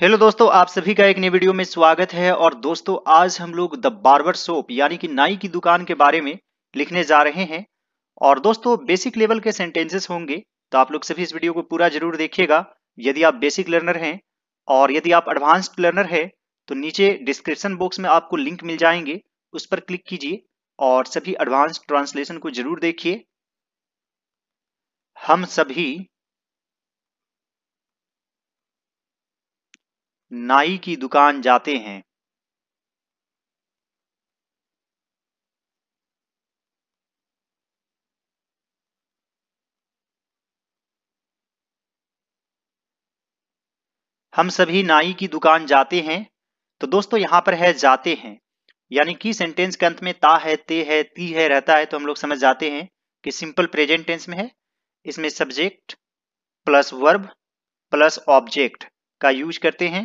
Hello दोस्तों आप सभी का एक नई वीडियो में स्वागत है और दोस्तों आज हम लोग द बार्बर सोप यानी कि नाई की दुकान के बारे में लिखने जा रहे हैं और दोस्तों बेसिक लेवल के सेंटेंसेस होंगे तो आप लोग सभी इस वीडियो को पूरा जरूर देखिएगा यदि आप बेसिक लर्नर हैं और यदि आप एडवांस्ड लर्नर है तो नीचे डिस्क्रिप्शन बॉक्स में आपको लिंक मिल जाएंगे उस पर क्लिक कीजिए और सभी एडवांस ट्रांसलेशन को जरूर देखिए हम सभी नाई की दुकान जाते हैं हम सभी नाई की दुकान जाते हैं तो दोस्तों यहां पर है जाते हैं यानी कि सेंटेंस के अंत में ता है ते है ती है रहता है तो हम लोग समझ जाते हैं कि सिंपल प्रेजेंट टेंस में है इसमें subject plus verb plus object का यूज करते हैं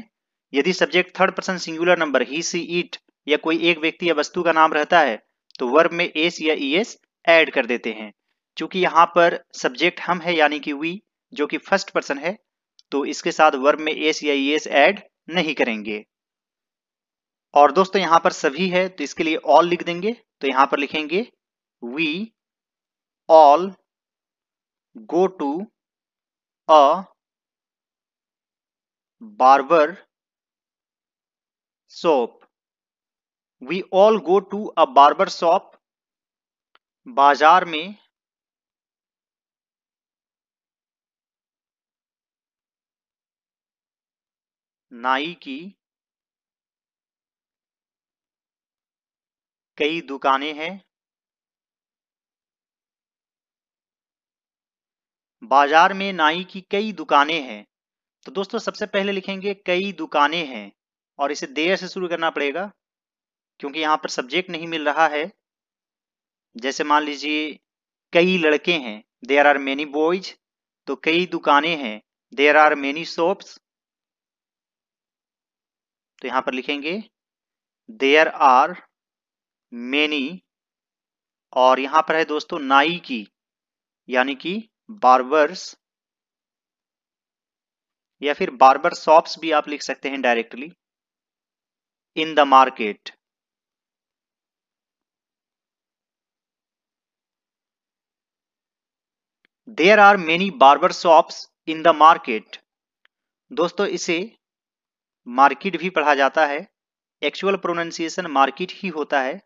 यदि subject third person singular number he she it या कोई एक व्यक्ति या वस्तु का नाम रहता है तो वर्ब में एस या ई एस एड कर देते हैं चूंकि यहाँ पर सब्जेक्ट हम है यानी कि वी जो कि फर्स्ट पर्सन है तो इसके साथ वर्ब में एस या ई एस एड नहीं करेंगे और दोस्तों यहां पर सभी है तो इसके लिए ऑल लिख देंगे तो यहां पर लिखेंगे we all go to a barber shop we all go to a barber shop बाजार में नाई की कई दुकानें हैं बाजार में नाई की कई दुकानें हैं तो दोस्तों सबसे पहले लिखेंगे कई दुकानें हैं और इसे देर से शुरू करना पड़ेगा क्योंकि यहाँ पर सब्जेक्ट नहीं मिल रहा है जैसे मान लीजिए कई लड़के हैं देर आर मेनी बॉयज तो कई दुकानें हैं देर आर मेनी शॉप्स तो यहां पर लिखेंगे देयर आर मेनी और यहां पर है दोस्तों नाई की यानी कि बार्बर्स या फिर बार्बर शॉप्स भी आप लिख सकते हैं directly in the market there are many barber shop in the market दोस्तों इसे मार्केट भी पढ़ा जाता है एक्चुअल प्रोनाउंसिएशन मार्केट ही होता है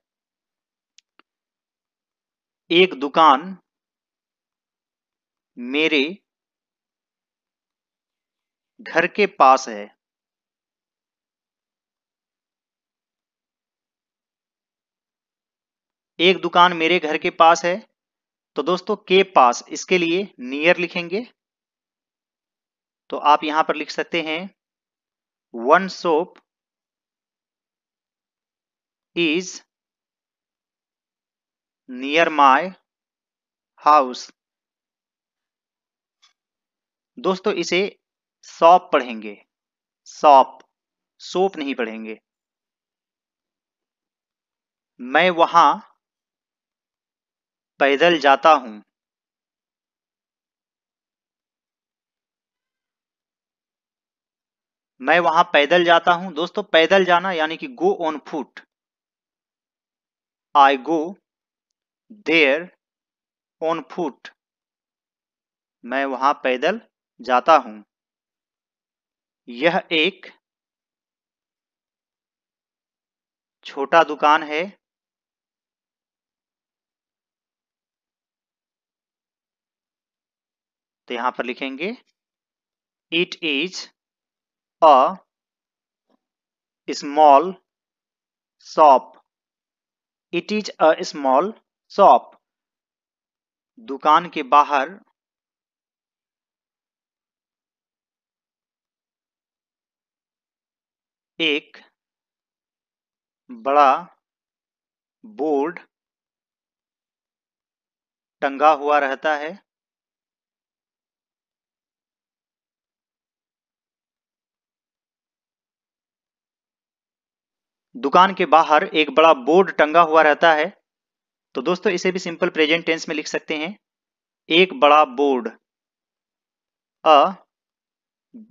एक दुकान मेरे घर के पास है एक दुकान मेरे घर के पास है तो दोस्तों के पास इसके लिए नियर लिखेंगे तो आप यहां पर लिख सकते हैं one soap is near my house दोस्तों इसे शॉप पढ़ेंगे सॉप सोप नहीं पढ़ेंगे मैं वहां पैदल जाता हूँ मैं वहां पैदल जाता हूं दोस्तों पैदल जाना यानी कि go on foot I go there on foot मैं वहां पैदल जाता हूं यह एक छोटा दुकान है तो यहां पर लिखेंगे it is a small shop it is a small shop दुकान के बाहर एक बड़ा बोर्ड टंगा हुआ रहता है दुकान के बाहर एक बड़ा बोर्ड टंगा हुआ रहता है तो दोस्तों इसे भी सिंपल प्रेजेंट टेंस में लिख सकते हैं एक बड़ा board a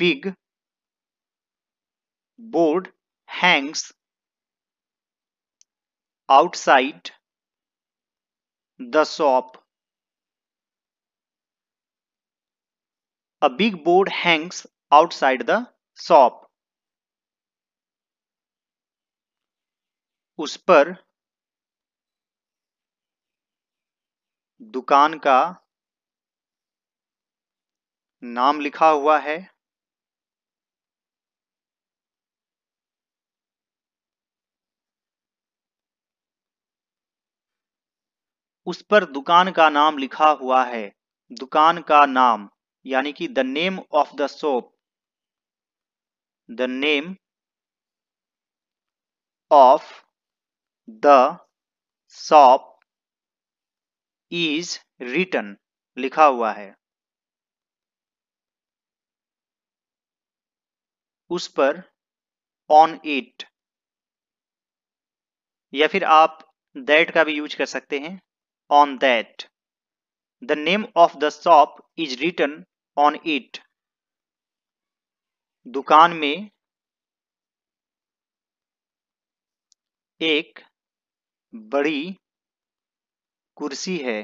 big board hangs outside the shop a big board hangs outside the shop उस पर दुकान का नाम लिखा हुआ है उस पर दुकान का नाम लिखा हुआ है दुकान का नाम यानी कि the name of the shop the name of the shop is written लिखा हुआ है उस पर ऑन इट या फिर आप दैट का भी यूज कर सकते हैं on that the name of the shop is return on it दुकान में एक बड़ी कुर्सी है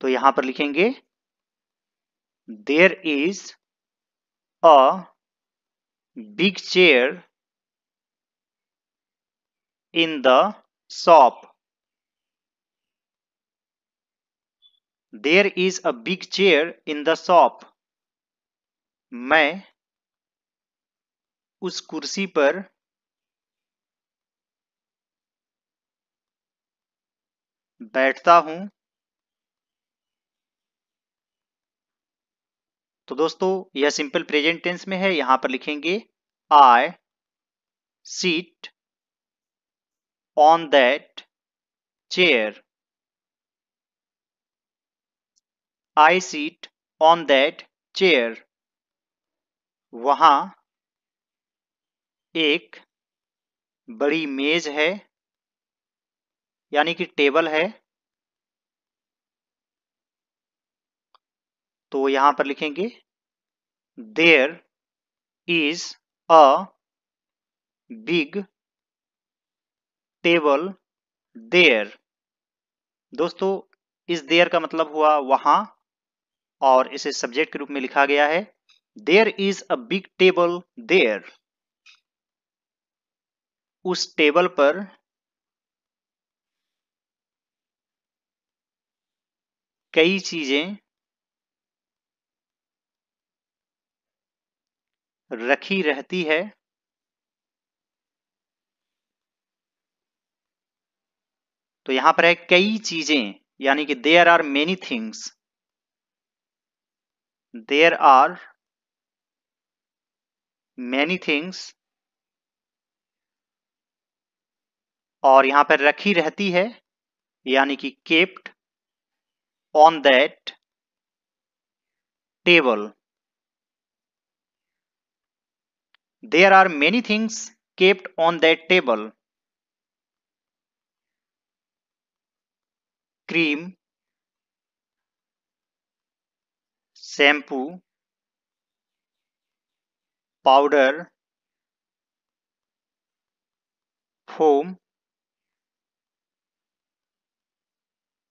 तो यहां पर लिखेंगे there is a big chair in the shop there is a big chair in the shop मैं उस कुर्सी पर बैठता हूं तो दोस्तों यह सिंपल प्रेजेंट टेंस में है यहां पर लिखेंगे I sit on that chair I sit on that chair वहां एक बड़ी मेज है यानी कि टेबल है तो यहां पर लिखेंगे there is a big table there दोस्तों इस देयर का मतलब हुआ वहां और इसे सब्जेक्ट के रूप में लिखा गया है there is a big table there उस टेबल पर कई चीजें रखी रहती है तो यहां पर है कई चीजें यानी कि there are many things there are many things और यहां पर रखी रहती है यानी कि kept on that table. There are many things kept on that table. Cream, shampoo, powder, foam,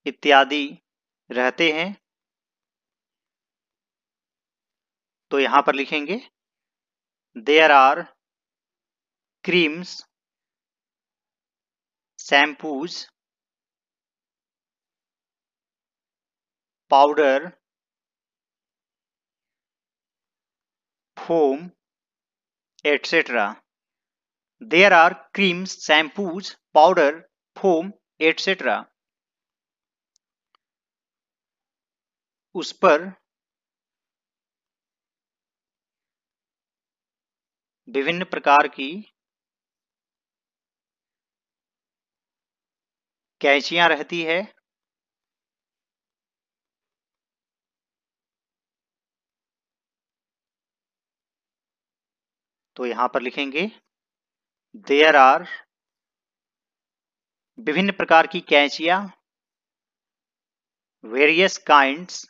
इत्यादि रहते हैं तो यहां पर लिखेंगे there are creams shampoos powder foam etcetera there are creams shampoos powder foam etcetera उस पर विभिन्न प्रकार की कैचियां रहती है तो यहां पर लिखेंगे देयर आर विभिन्न प्रकार की कैचियां वेरियस काइंड्स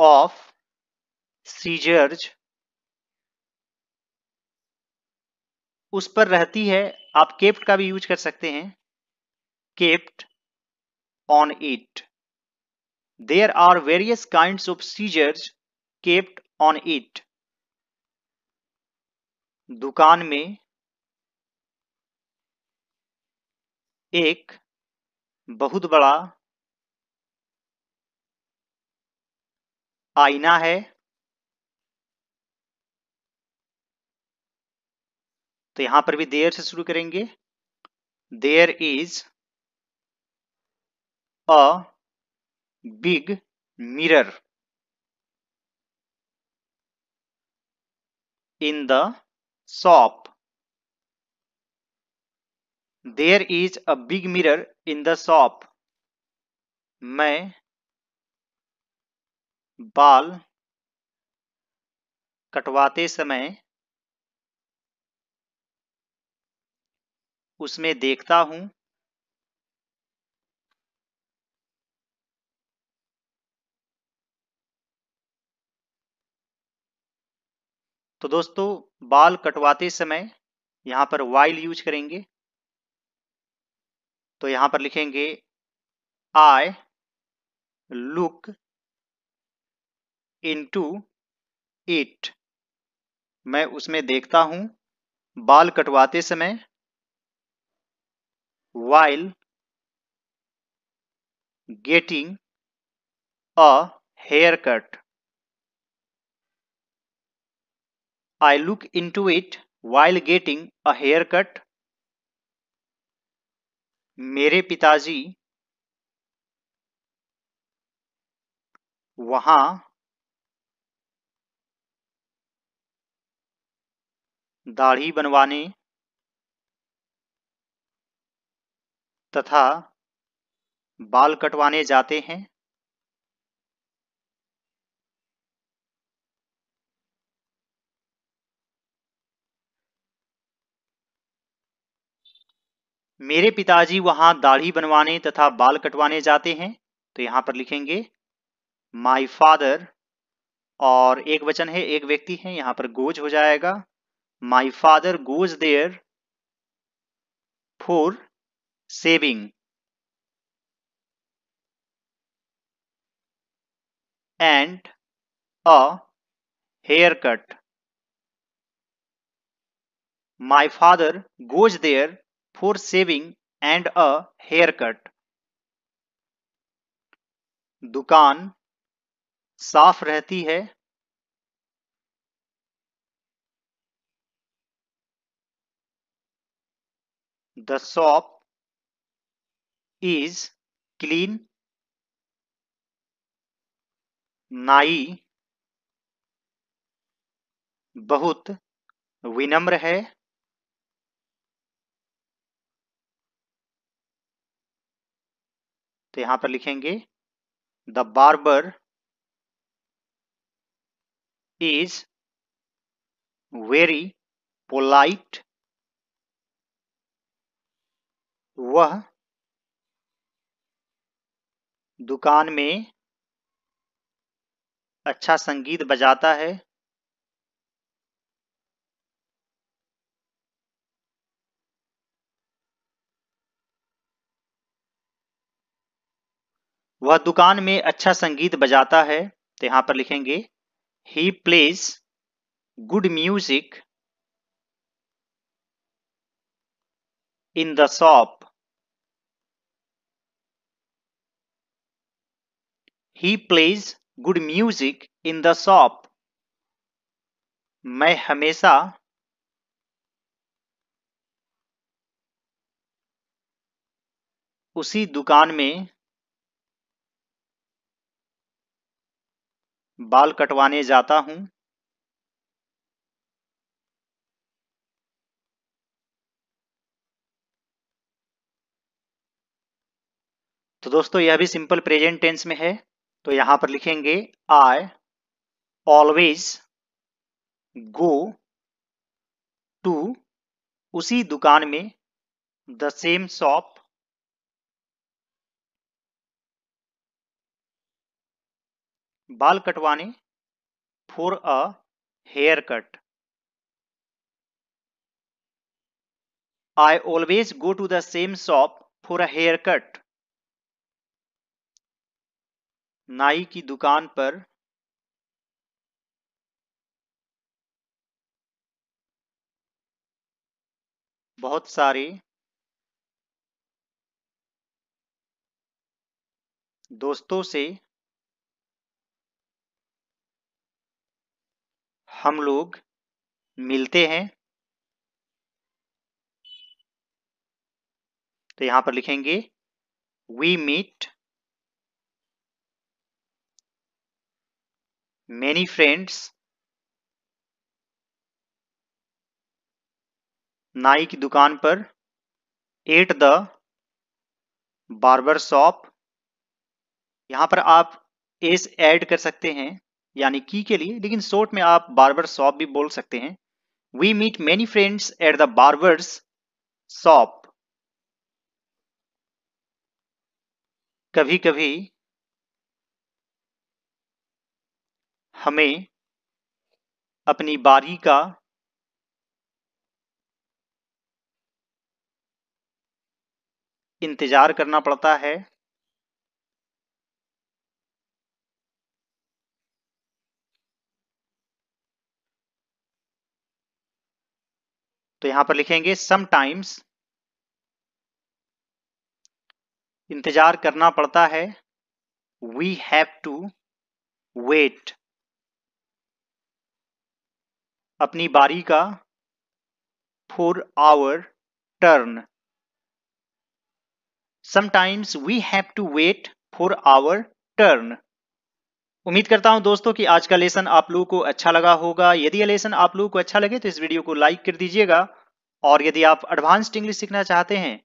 of सीजर्ज उस पर रहती है आप केप्ट का भी यूज कर सकते हैं kept on it there are various kind of scissors kept on it दुकान में एक बहुत बड़ा आईना है तो यहां पर भी देयर से शुरू करेंगे there is a big mirror in the shop there is a big mirror in the shop मैं बाल कटवाते समय उसमें देखता हूं तो दोस्तों बाल कटवाते समय यहां पर वाइल यूज करेंगे तो यहां पर लिखेंगे आई लुक इंटू इट मैं उसमें देखता हूं बाल कटवाते समय while getting a haircut look into it while getting a haircut मेरे पिताजी वहां दाढ़ी बनवाने तथा बाल कटवाने जाते हैं मेरे पिताजी वहां दाढ़ी बनवाने तथा बाल कटवाने जाते हैं तो यहां पर लिखेंगे माई फादर और एक वचन है एक व्यक्ति है यहां पर गोज हो जाएगा my father goes there for saving and a haircut my father goes there for saving and a haircut दुकान साफ रहती है the shop is clean नाई बहुत विनम्र है तो यहां पर लिखेंगे the barber is very polite वह दुकान में अच्छा संगीत बजाता है वह दुकान में अच्छा संगीत बजाता है तो यहां पर लिखेंगे he plays good music in the shop. He plays good music in the shop. मैं हमेशा उसी दुकान में बाल कटवाने जाता हूं तो दोस्तों यह भी सिंपल प्रेजेंट टेंस में है तो यहां पर लिखेंगे आई ऑलवेज गो टू उसी दुकान में द सेम शॉप बाल कटवाने for a haircut I always go to the same shop for a haircut नाई की दुकान पर बहुत सारे दोस्तों से हम लोग मिलते हैं तो यहां पर लिखेंगे वी मीट many friends नाई की दुकान पर एट द बार्बर शॉप यहां पर आप एस एड कर सकते हैं यानी की के लिए लेकिन शॉर्ट में आप बार्बर शॉप भी बोल सकते हैं we meet many friends at the barber's shop कभी कभी हमें अपनी बारी का इंतज़ार करना पड़ता है तो यहां पर लिखेंगे समटाइम्स इंतजार करना पड़ता है वी हैव टू वेट अपनी बारी का for our turn sometimes we have to wait for our turn उम्मीद करता हूं दोस्तों कि आज का लेसन आप लोगों को अच्छा लगा होगा यदि यह लेसन आप लोगों को अच्छा लगे तो इस वीडियो को लाइक कर दीजिएगा और यदि आप एडवांस्ड इंग्लिश सीखना चाहते हैं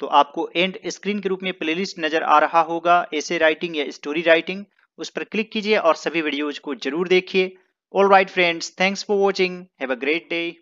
तो आपको एंड स्क्रीन के रूप में प्लेलिस्ट नजर आ रहा होगा ऐसे राइटिंग या स्टोरी राइटिंग उस पर क्लिक कीजिए और सभी वीडियोज को जरूर देखिए Alright friends, thanks for watching. Have a great day.